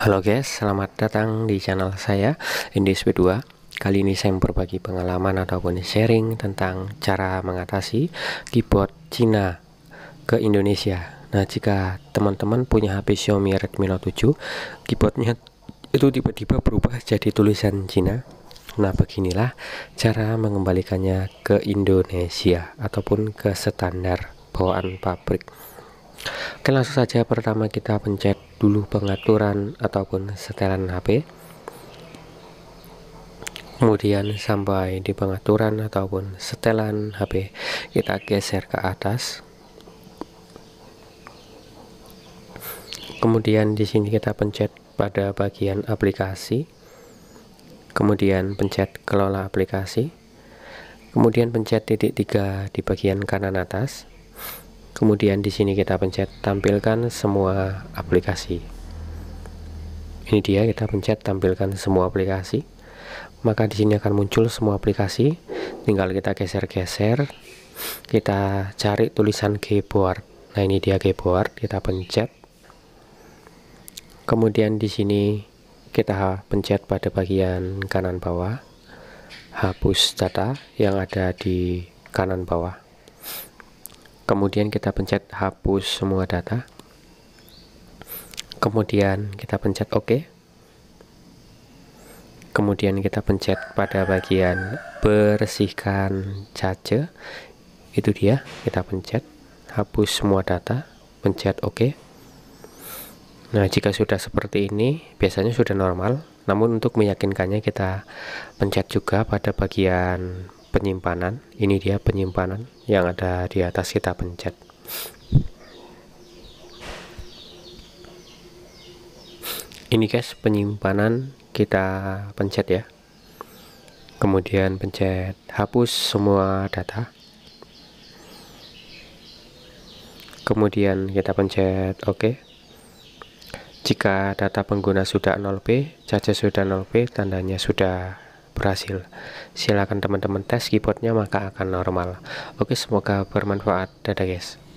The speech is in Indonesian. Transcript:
Halo guys, selamat datang di channel saya Indis 2 Kali ini saya berbagi pengalaman ataupun sharing tentang cara mengatasi keyboard Cina ke Indonesia Nah jika teman-teman punya HP Xiaomi Redmi Note 7 Keyboardnya itu tiba-tiba berubah jadi tulisan Cina Nah beginilah cara mengembalikannya ke Indonesia ataupun ke standar bawaan pabrik Oke langsung saja pertama kita pencet dulu pengaturan ataupun setelan HP kemudian sampai di pengaturan ataupun setelan HP kita geser ke atas kemudian di sini kita pencet pada bagian aplikasi kemudian pencet kelola aplikasi kemudian pencet titik tiga di bagian kanan atas Kemudian di sini kita pencet tampilkan semua aplikasi. Ini dia kita pencet tampilkan semua aplikasi. Maka di sini akan muncul semua aplikasi. Tinggal kita geser-geser. Kita cari tulisan keyboard. Nah, ini dia keyboard, kita pencet. Kemudian di sini kita pencet pada bagian kanan bawah hapus data yang ada di kanan bawah kemudian kita pencet hapus semua data kemudian kita pencet OK kemudian kita pencet pada bagian bersihkan cache itu dia kita pencet hapus semua data pencet OK nah jika sudah seperti ini biasanya sudah normal namun untuk meyakinkannya kita pencet juga pada bagian penyimpanan ini dia penyimpanan yang ada di atas kita pencet ini guys penyimpanan kita pencet ya kemudian pencet hapus semua data kemudian kita pencet oke OK. jika data pengguna sudah 0p cache sudah 0p tandanya sudah berhasil. Silakan teman-teman tes keyboardnya maka akan normal. Oke, semoga bermanfaat. Dadah guys.